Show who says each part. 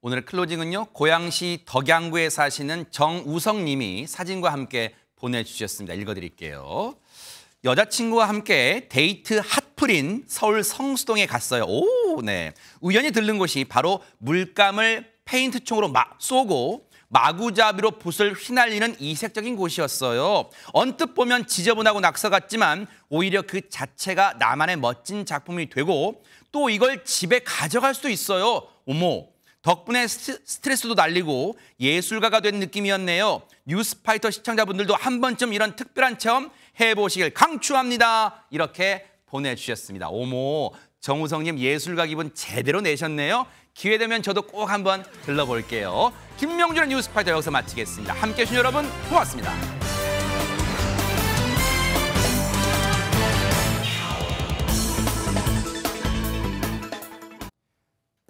Speaker 1: 오늘 클로징은요. 고양시 덕양구에 사시는 정우성 님이 사진과 함께 보내주셨습니다. 읽어드릴게요. 여자친구와 함께 데이트 핫플인 서울 성수동에 갔어요. 오, 네. 우연히 들른 곳이 바로 물감을 페인트총으로 막 쏘고 마구잡이로 붓을 휘날리는 이색적인 곳이었어요. 언뜻 보면 지저분하고 낙서 같지만 오히려 그 자체가 나만의 멋진 작품이 되고 또 이걸 집에 가져갈 수도 있어요. 어머, 덕분에 스트레스도 날리고 예술가가 된 느낌이었네요. 뉴스파이터 시청자분들도 한 번쯤 이런 특별한 체험 해보시길 강추합니다. 이렇게 보내주셨습니다. 오모 정우성님 예술가 기분 제대로 내셨네요. 기회되면 저도 꼭 한번 들러볼게요. 김명준의 뉴스파이터 여기서 마치겠습니다. 함께해 주신 여러분 고맙습니다.